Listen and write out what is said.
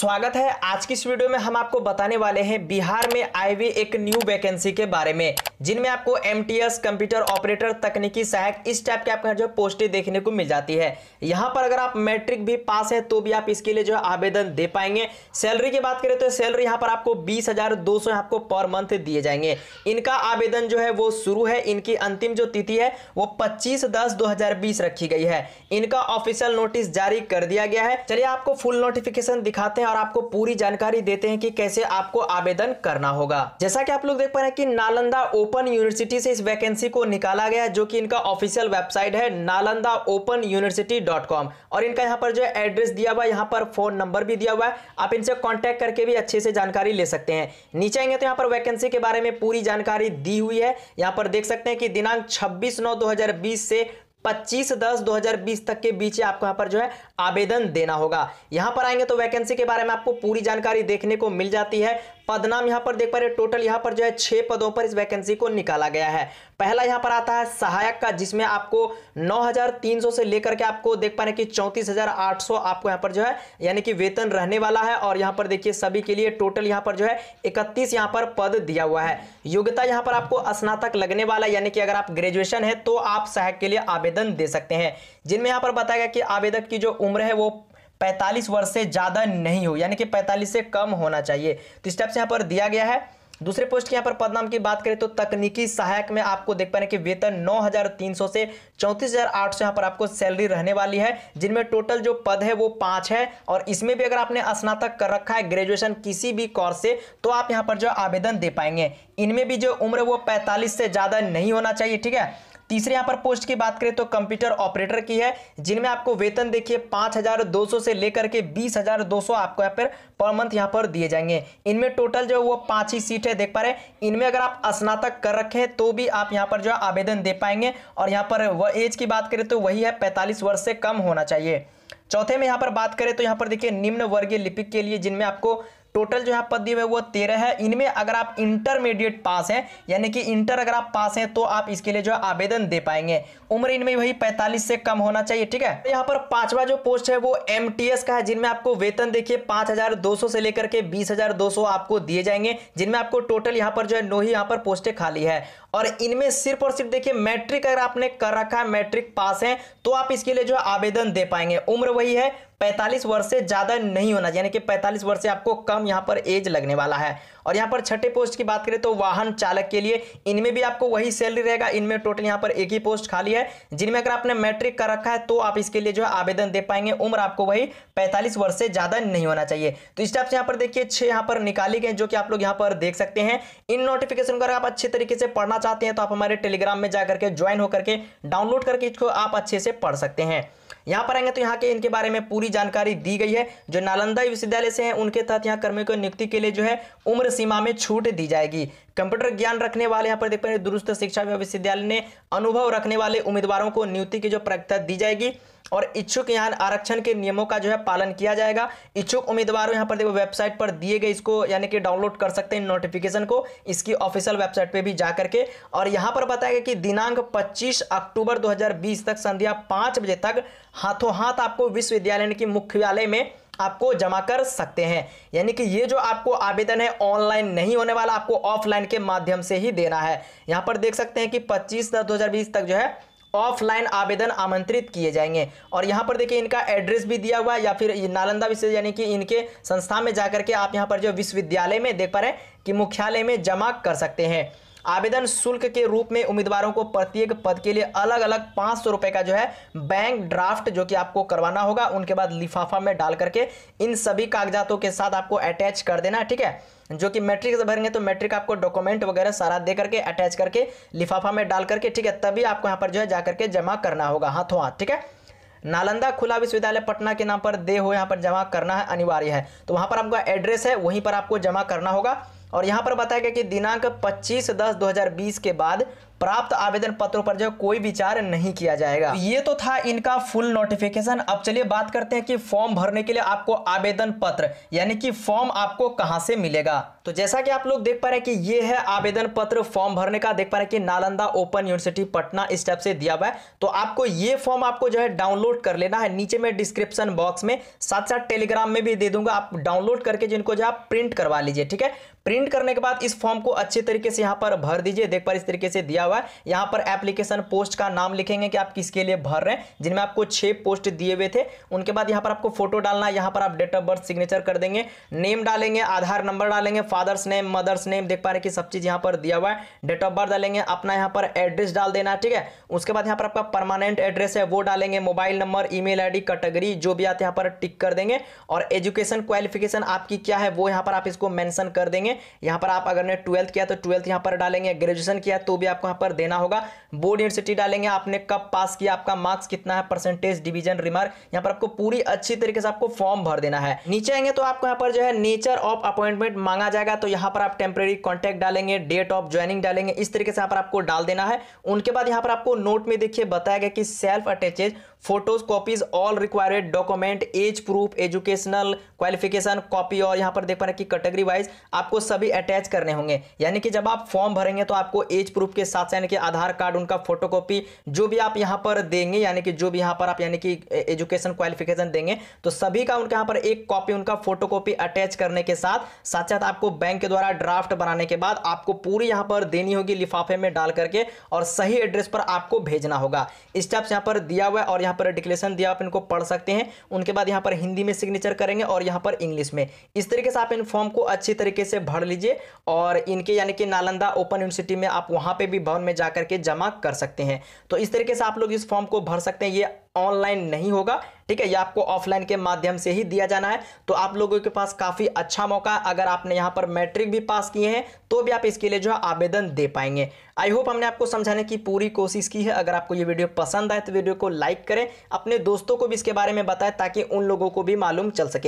स्वागत है आज की इस वीडियो में हम आपको बताने वाले हैं बिहार में आई हुई एक न्यू वैकेंसी के बारे में जिनमें आपको एस कंप्यूटर ऑपरेटर तकनीकी सहायक इस टाइप के आपका जो पोस्टें देखने को मिल जाती है यहां पर अगर आप मैट्रिक भी पास है तो भी आप इसके लिए जो है आवेदन दे पाएंगे सैलरी की बात करें तो सैलरी यहाँ पर आपको बीस हजार आपको पर मंथ दिए जाएंगे इनका आवेदन जो है वो शुरू है इनकी अंतिम जो तिथि है वो पच्चीस दस दो रखी गई है इनका ऑफिशियल नोटिस जारी कर दिया गया है चलिए आपको फुल नोटिफिकेशन दिखाते हैं हैं और आपको पूरी जानकारी देते हैं कि कैसे आपको आवेदन करना होगा जैसा कि आप लोग देख पा रहे हैं कि नालंदा ओपन यूनिवर्सिटी से इस वैकेंसी को निकाला गया जो कि इनका ऑफिशियल वेबसाइट है Nalanda open university dot com और इनका यहाँ पर जो एड्रेस दिया हुआ है यहाँ पर फोन नंबर भी दिया हुआ है आप इनसे कॉन्टैक्ट करके भी अच्छे से जानकारी ले सकते हैं नीचे आएंगे तो यहाँ पर वैकेंसी के बारे में पूरी जानकारी दी हुई है यहाँ पर देख सकते हैं कि दिनांक छब्बीस नौ दो से 25 दस 2020 तक के बीच आपको यहां पर जो है आवेदन देना होगा यहां पर आएंगे तो वैकेंसी के बारे में आपको पूरी जानकारी देखने को मिल जाती है पद नाम यहाँ पर देख पा रहे टोटल यहाँ पर जो है छह पदों पर इस वैकेंसी को निकाला गया है पहला यहाँ पर आता है सहायक का जिसमें आपको 9,300 से लेकर के आपको देख पा रहे हैं कि 34,800 आपको यहाँ पर जो है यानी कि वेतन रहने वाला है और यहाँ पर देखिए सभी के लिए टोटल यहाँ पर जो है 31 यहाँ पर पद दिया हुआ है योग्यता यहाँ पर आपको स्नातक लगने वाला यानी कि अगर आप ग्रेजुएशन है तो आप सहायक के लिए आवेदन दे सकते हैं जिनमें यहाँ पर बताया गया कि आवेदक की जो उम्र है वो 45 वर्ष से ज़्यादा नहीं हो यानी कि 45 से कम होना चाहिए तो स्टेप्स यहाँ पर दिया गया है दूसरे पोस्ट के यहाँ पर पदनाम की बात करें तो तकनीकी सहायक में आपको देख पा रहे हैं कि वेतन 9,300 से 34,800 यहाँ पर आपको सैलरी रहने वाली है जिनमें टोटल जो पद है वो पाँच है और इसमें भी अगर आपने स्नातक कर रखा है ग्रेजुएशन किसी भी कोर्स से तो आप यहाँ पर जो आवेदन दे पाएंगे इनमें भी जो उम्र वो पैंतालीस से ज़्यादा नहीं होना चाहिए ठीक है तीसरे यहां पर पोस्ट की बात करें तो कंप्यूटर ऑपरेटर की है जिनमें आपको वेतन देखिए 5,200 से लेकर के 20,200 आपको यहां पर पर मंथ यहाँ पर दिए जाएंगे इनमें टोटल जो है वो पांच ही सीट है देख पा रहे हैं इनमें अगर आप स्नातक कर रखे तो भी आप यहाँ पर जो है आवेदन दे पाएंगे और यहाँ पर वह एज की बात करें तो वही है पैंतालीस वर्ष से कम होना चाहिए चौथे में यहाँ पर बात करें तो यहाँ पर देखिए निम्न वर्गीय लिपिक के लिए जिनमें आपको टोटल जो है पद दिए हुए वो तेरह है इनमें अगर आप इंटरमीडिएट पास हैं यानी कि इंटर अगर आप पास हैं तो आप इसके लिए जो है आवेदन दे पाएंगे उम्र इनमें वही 45 से कम होना चाहिए ठीक है यहाँ पर पांचवा जो पोस्ट है वो एम का है जिनमें आपको वेतन देखिए 5,200 से लेकर के 20,200 आपको दिए जाएंगे जिनमें आपको टोटल यहाँ पर जो है नो ही यहाँ पर पोस्टें खाली है और इनमें सिर्फ और सिर्फ देखिए मैट्रिक अगर आपने कर रखा है मैट्रिक पास है तो आप इसके लिए जो आवेदन दे पाएंगे उम्र वही है 45 वर्ष से ज़्यादा नहीं होना यानी कि 45 वर्ष से आपको कम यहां पर एज लगने वाला है और यहाँ पर छठे पोस्ट की बात करें तो वाहन चालक के लिए इनमें भी आपको वही सैलरी रहेगा इनमें टोटल यहाँ पर एक ही पोस्ट खाली है जिनमें अगर आपने मैट्रिक कर रखा है तो आप इसके लिए जो है आवेदन दे पाएंगे उम्र आपको वही पैंतालीस वर्ष से ज़्यादा नहीं होना चाहिए तो इस टाइप से यहाँ पर देखिए छह यहाँ पर निकाली गए जो कि आप लोग यहाँ पर देख सकते हैं इन नोटिफिकेशन को अगर आप अच्छे तरीके से पढ़ना चाहते हैं तो आप हमारे टेलीग्राम में जाकर के ज्वाइन होकर के डाउनलोड करके इसको आप अच्छे से पढ़ सकते हैं यहाँ पर आएंगे तो यहाँ के इनके बारे में पूरी जानकारी दी गई है जो नालंदा विश्वविद्यालय से हैं उनके तहत यहाँ कर्मियों की नियुक्ति के लिए जो है उम्र सीमा में छूट दी जाएगी कंप्यूटर ज्ञान रखने वाले यहाँ पर देख पाए दुरुस्त शिक्षा विश्वविद्यालय ने अनुभव रखने वाले उम्मीदवारों को नियुक्ति की जो प्रख्या दी जाएगी और इच्छुक यहाँ आरक्षण के नियमों का जो है पालन किया जाएगा इच्छुक उम्मीदवार यहाँ पर देखो वेबसाइट पर दिए गए इसको यानी कि डाउनलोड कर सकते हैं नोटिफिकेशन को इसकी ऑफिशियल वेबसाइट पे भी जा करके और यहाँ पर बताया गया कि दिनांक 25 अक्टूबर 2020 तक संध्या पाँच बजे तक हाथों हाथ आपको विश्वविद्यालय की मुख्यालय में आपको जमा कर सकते हैं यानी कि ये जो आपको आवेदन है ऑनलाइन नहीं होने वाला आपको ऑफलाइन के माध्यम से ही देना है यहाँ पर देख सकते हैं कि 25 दस 2020 तक जो है ऑफलाइन आवेदन आमंत्रित किए जाएंगे और यहाँ पर देखिए इनका एड्रेस भी दिया हुआ है या फिर नालंदा विश्व यानी कि इनके संस्था में जाकर के आप यहाँ पर जो विश्वविद्यालय में देख पा रहे हैं कि मुख्यालय में जमा कर सकते हैं आवेदन शुल्क के रूप में उम्मीदवारों को प्रत्येक पद के लिए अलग अलग पाँच सौ रुपये का जो है बैंक ड्राफ्ट जो कि आपको करवाना होगा उनके बाद लिफाफा में डाल करके इन सभी कागजातों के साथ आपको अटैच कर देना ठीक है जो कि मैट्रिक से भरेंगे तो मैट्रिक आपको डॉक्यूमेंट वगैरह सारा दे करके अटैच करके लिफाफा में डाल करके ठीक है तभी आपको यहाँ पर जो है जा करके जमा करना होगा हाथों हाथ ठीक है नालंदा खुला विश्वविद्यालय पटना के नाम पर दे हो यहाँ पर जमा करना है अनिवार्य है तो वहाँ पर आपका एड्रेस है वहीं पर आपको जमा करना होगा और यहाँ पर बताया गया कि दिनांक 25 दस 2020 के बाद प्राप्त आवेदन पत्रों पर जो कोई विचार नहीं किया जाएगा तो ये तो था इनका फुल नोटिफिकेशन अब चलिए बात करते हैं कि फॉर्म भरने के लिए आपको आवेदन पत्र यानी कि फॉर्म आपको कहां से मिलेगा तो जैसा कि आप लोग देख पा रहे हैं कि ये है आवेदन पत्र फॉर्म भरने का देख पा रहे हैं कि Nalanda open university Patna step से दिया हुआ है तो आपको ये फॉर्म आपको जो है डाउनलोड कर लेना है नीचे में डिस्क्रिप्शन बॉक्स में साथ साथ टेलीग्राम में भी दे दूंगा आप डाउनलोड करके जिनको जो आप प्रिंट करवा लीजिए ठीक है प्रिंट करने के बाद इस फॉर्म को अच्छे तरीके से यहाँ पर भर दीजिए देख पा इस तरीके से दिया दिया हुआ है यहां पर एप्लीकेशन पोस्ट का नाम लिखेंगे कि आप किसके लिए भर रहे हैं जिनमें आपको छह पोस्ट दिए हुए थे उनके बाद यहां पर आपको फोटो डालना है यहाँ पर आप डेट ऑफ बर्थ सिग्नेचर कर देंगे नेम डालेंगे आधार नंबर डालेंगे फादर्स नेम मदर्स नेम देख पा रहे कि सब चीज़ यहां पर दिया हुआ है डेट ऑफ बर्थ डालेंगे अपना यहां पर एड्रेस डाल देना ठीक है उसके बाद यहां पर आपका परमानेंट एड्रेस है वो डालेंगे mobile number email category जो भी आते यहां पर टिक कर देंगे और एजुकेशन क्वालिफिकेशन आपकी क्या है वो यहां पर आप इसको मेंशन कर देंगे यहां पर आप अगर ने ट्वेल्थ किया तो ट्वेल्थ यहां पर डालेंगे ग्रेजुएशन किया तो भी आपको पर देना होगा बोर्ड यूनिवर्सिटी डालेंगे आपने कब पास किया आपका मार्क्स कितना है परसेंटेज डिवीजन रिमार्क यहाँ पर आपको पूरी अच्छी तरीके से आपको फॉर्म भर देना है नीचे आएंगे तो आपको यहाँ पर जो है नेचर ऑफ अपॉइंटमेंट मांगा जाएगा तो यहाँ पर आप टेम्प्रेरी कॉन्टैक्ट डालेंगे डेट ऑफ ज्वाइनिंग डालेंगे इस तरीके से यहाँ पर आपको डाल देना है उनके बाद यहाँ पर आपको नोट में देखिए बताया गया कि self attaches photos copies all required document age proof educational qualification copy और यहाँ पर देख पा रहे कि कैटेगरी वाइज आपको सभी अटैच करने होंगे यानी कि जब आप फॉर्म भरेंगे तो आपको एज प्रूफ के साथ साथ यानी कि आधार कार्ड उनका फोटोकॉपी जो भी आप यहाँ पर देंगे यानी कि जो भी यहाँ पर आप यानी कि एजुकेशन क्वालिफिकेशन देंगे तो सभी का उनके यहाँ पर एक कॉपी उनका फोटोकॉपी अटैच करने के साथ साथ साथ आपको बैंक के द्वारा ड्राफ्ट बनाने के बाद आपको पूरी यहाँ पर देनी होगी लिफाफे में डाल करके और सही एड्रेस पर आपको भेजना होगा स्टेप्स यहाँ पर दिया हुआ है और यहाँ पर डिक्लेशन दिया आप इनको पढ़ सकते हैं उनके बाद यहाँ पर हिंदी में सिग्नेचर करेंगे और यहाँ पर इंग्लिश में इस तरीके से आप इन फॉर्म को अच्छी तरीके से भर लीजिए और इनके यानी कि नालंदा ओपन यूनिवर्सिटी में आप वहाँ पर भी डाउन में जाकर के जमा कर सकते हैं तो इस तरीके से आप लोग इस फॉर्म को भर सकते हैं ये ऑनलाइन नहीं होगा ठीक है ये आपको ऑफलाइन के माध्यम से ही दिया जाना है तो आप लोगों के पास काफ़ी अच्छा मौका है अगर आपने यहाँ पर मैट्रिक भी पास किए हैं तो भी आप इसके लिए जो है आवेदन दे पाएंगे आई होप हमने आपको समझाने की पूरी कोशिश की है अगर आपको ये वीडियो पसंद आए तो वीडियो को लाइक करें अपने दोस्तों को भी इसके बारे में बताएं ताकि उन लोगों को भी मालूम चल सके